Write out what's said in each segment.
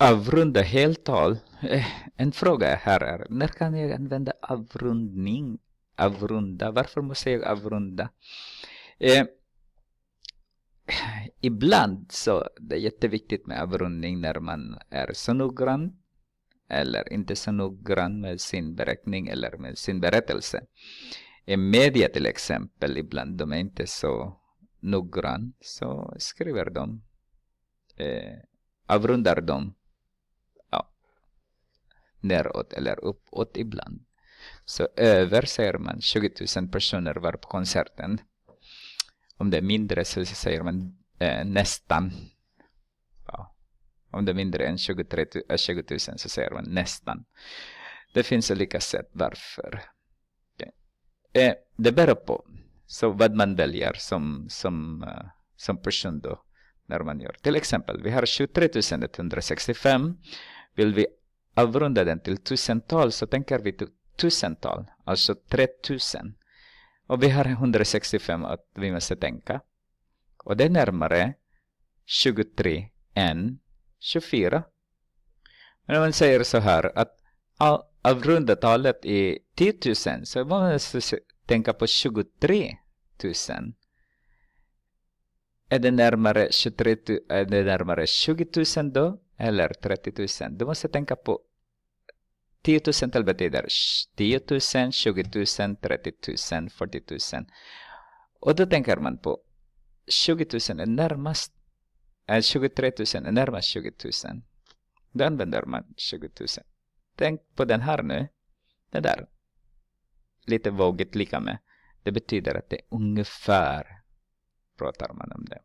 avrunda heltal. Eh, en fråga här är, när kan jag använda avrundning? Avrunda, varför måste jag avrunda? Eh, ibland så det är jätteviktigt med avrundning när man är så noggrann eller inte så noggrann med sin beräkning eller med sin berättelse. I media till exempel, ibland de är inte så noggrann så skriver de, eh, avrundar de neråt eller uppåt ibland. Så över säger man 20 000 personer var på konserten. Om det är mindre så säger man eh, nästan. Ja. Om det är mindre än 23, 20 000 så säger man nästan. Det finns olika sätt varför. Okay. Eh, det beror på så vad man väljer som, som, uh, som person då när man gör. Till exempel, vi har 23 165. Vill vi avrunda den till tusental så tänker vi tusental, alltså 3000. Och vi har 165 att vi måste tänka. Och det är närmare 23 än 24. Men om man säger så här att avrunda talet i 10 000 så man måste tänka på 23 000. Är det närmare, 23, är det närmare 20 000 då? eller 30 000. Du måste tänka på 10 000 betyder 10 000, 20 000, 30 000, 40 000. Och då tänker man på 20 000 är närmast, äh, 23 000 är närmast 20 000. Då använder man 20 000. Tänk på den här nu. Det där. Lite vågigt lika med. Det betyder att det är ungefär pratar man om det.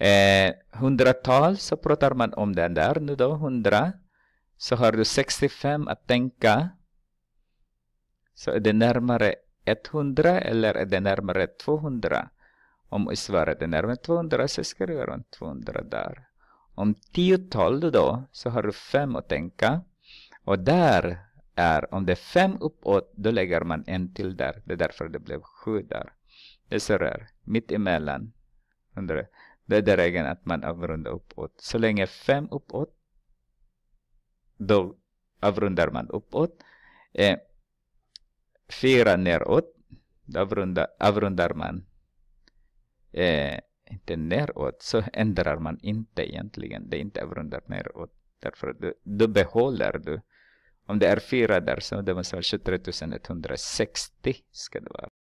Eh, hundratal så pratar man om den där nu då, hundra. Så har du 65 att tänka. Så är det närmare 100 eller är det närmare 200? Om svaret är närmare 200 så skriver man 200 där. Om tiotal då så har du fem att tänka. Och där är, om det är fem uppåt, då lägger man en till där. Det är därför det blev sju där. Det är så mitt emellan. Det är regeln att man avrundar uppåt. Så länge 5 uppåt, då avrundar man uppåt. 4 eh, neråt, då avrundar, avrundar man eh, inte neråt, så ändrar man inte egentligen. Det är inte avrundar neråt. Därför du, du behåller du. Om det är 4 där så det måste vara 23 160 ska det vara.